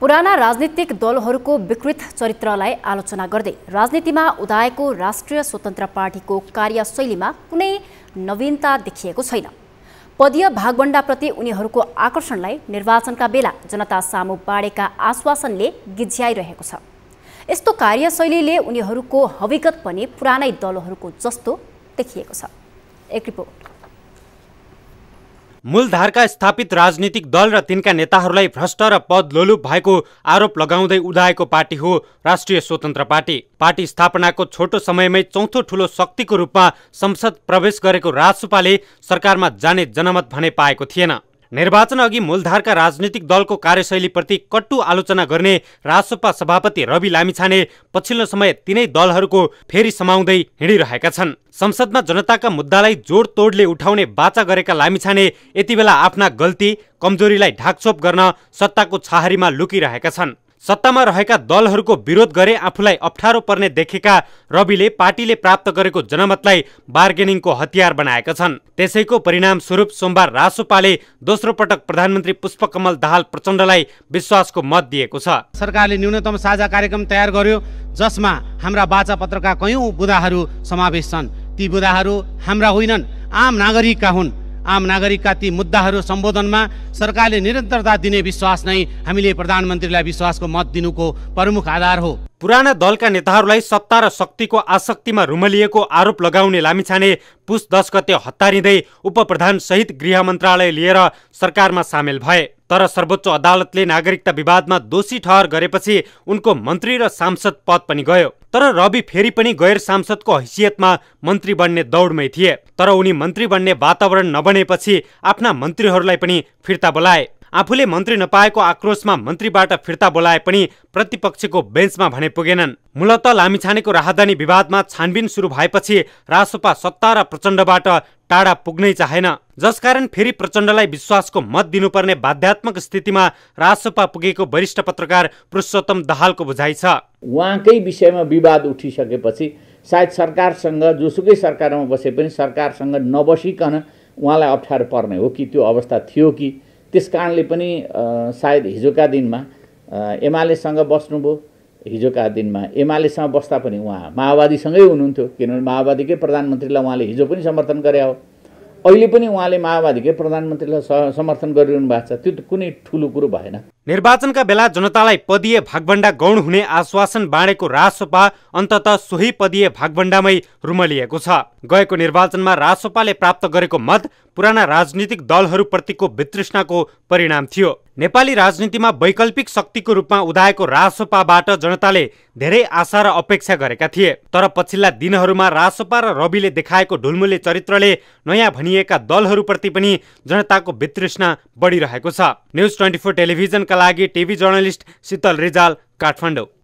पुराना राजनीतिक दलहरूको विकृत चरित्रलाई आलोचना गर्दै राजनीतिमा उदाएको राष्ट्रिय स्वतन्त्र पार्टीको कार्यशैलीमा कुनै नवीनता देखिएको छैन पदीय भागभण्डाप्रति उनीहरूको आकर्षणलाई निर्वाचनका बेला जनता सामु बाँडेका आश्वासनले गिज्याइरहेको छ यस्तो कार्यशैलीले उनीहरूको हविगत पनि पुरानै दलहरूको जस्तो देखिएको छ एक रिपोर्ट मूलधारका स्थापित राजनीतिक दल र तिनका नेताहरूलाई भ्रष्ट र पद लोलुप भएको आरोप लगाउँदै उदाएको पार्टी हो राष्ट्रिय स्वतन्त्र पार्टी पार्टी स्थापनाको छोटो समयमै चौथो ठूलो शक्तिको रूपमा संसद प्रवेश गरेको राजसुपाले सरकारमा जाने जनमत भने पाएको थिएन निर्वाचन अघि मूलधारका राजनीतिक दलको कार्यशैलीप्रति कट्टु आलोचना गर्ने राजसपा सभापति रवि लामिछाने पछिल्लो समय तिनै दलहरूको फेरि समाउँदै हिँडिरहेका छन् संसदमा जनताका मुद्दालाई जोडतोडले उठाउने बाचा गरेका लामिछाने यति बेला आफ्ना गल्ती कमजोरीलाई ढाकछोप गर्न सत्ताको छाहारीमा लुकिरहेका छन् सत्तामा रहेका दलहरूको विरोध गरे आफूलाई अप्ठ्यारो पर्ने देखेका रविले पार्टीले प्राप्त गरेको जनमतलाई बार्गेनिङको हतियार बनाएका छन् त्यसैको परिणाम स्वरूप सोमबार रासोपाले दोस्रो पटक प्रधानमन्त्री पुष्पकमल दाहाल प्रचण्डलाई विश्वासको मत दिएको छ सरकारले न्यूनतम साझा कार्यक्रम तयार गर्यो जसमा हाम्रा बाचा पत्रका कयौँ बुदाहरू समावेश छन् ती बुदाहरू हाम्रा होइनन् आम नागरिकका हुन् आम नागरिकका ती मुद्दाहरू सम्बोधनमा सरकारले निरन्तरता दिने विश्वास नै हामीले प्रधानमन्त्रीलाई विश्वासको मत दिनुको प्रमुख आधार हो पुराना दलका नेताहरूलाई सत्ता र शक्तिको आसक्तिमा रुमलिएको आरोप लगाउने लामिछाने पुस दस गते हतारिँदै सहित गृह मन्त्रालय लिएर सरकारमा सामेल भए तर सर्वोच्च अदालतले नागरिकता विवादमा दोषी ठहर गरेपछि उनको मन्त्री र सांसद पद पनि गयो तर रवि फेरि पनि गैर सांसदको हैसियतमा मन्त्री बन्ने दौडमै थिए तर उनी मन्त्री बन्ने वातावरण नबनेपछि आफ्ना मन्त्रीहरूलाई पनि फिर्ता बोलाए आफूले मन्त्री नपाएको आक्रोशमा मन्त्रीबाट फिर्ता बोलाए पनि प्रतिपक्षको बेन्चमा भने पुगेनन् मूलत लामिछानेको राहदानी विवादमा छानबिन सुरु भएपछि रासोपा सत्ता र प्रचण्डबाट टाढा पुग्नै चाहेन जसकारण फेरि प्रचण्डलाई विश्वासको मत दिनुपर्ने बाध्यात्मक स्थितिमा रासोपा पुगेको वरिष्ठ पत्रकार पुरुषोत्तम दहालको बुझाइ छ उहाँकै विषयमा विवाद उठिसकेपछि सायद सरकारसँग जोसुकै सरकारमा बसे पनि सरकारसँग नबसिकन उहाँलाई अप्ठ्यारो पर्ने हो कि त्यो अवस्था थियो कि त्यस कारणले पनि सायद हिजोका दिनमा एमालेसँग बस्नुभयो हिजोका दिनमा एमालेसँग बस्दा पनि उहाँ माओवादीसँगै हुनुहुन्थ्यो किनभने माओवादीकै प्रधानमन्त्रीलाई उहाँले हिजो पनि समर्थन गरे हो अहिले पनि उहाँले माओवादीकै प्रधानमन्त्रीलाई समर्थन गरिरहनु भएको छ त्यो त कुनै ठुलो कुरो भएन निर्वाचनका बेला जनतालाई पदीय भागभण्डा गौण हुने आश्वासन बाँडेको रासोपा अन्तत सोही पदीय भागभण्डामै रुमलिएको छ गएको निर्वाचनमा रासोपाले प्राप्त गरेको मत पुराना राजनीतिक दलहरूप्रतिको वितृष्णाको परिणाम थियो नेपाली राजनीतिमा वैकल्पिक शक्तिको रूपमा उदाएको रासोपाबाट जनताले धेरै आशा र अपेक्षा गरेका थिए तर पछिल्ला दिनहरूमा रासोपा र रविले देखाएको ढुलमुले चरित्रले नयाँ भनिएका दलहरूप्रति पनि जनताको वितृष्णा बढिरहेको छ न्युज ट्वेन्टी फोर टेलिभिजनका लागि टिभी जर्नलिस्ट शीतल रिजाल काठमाडौँ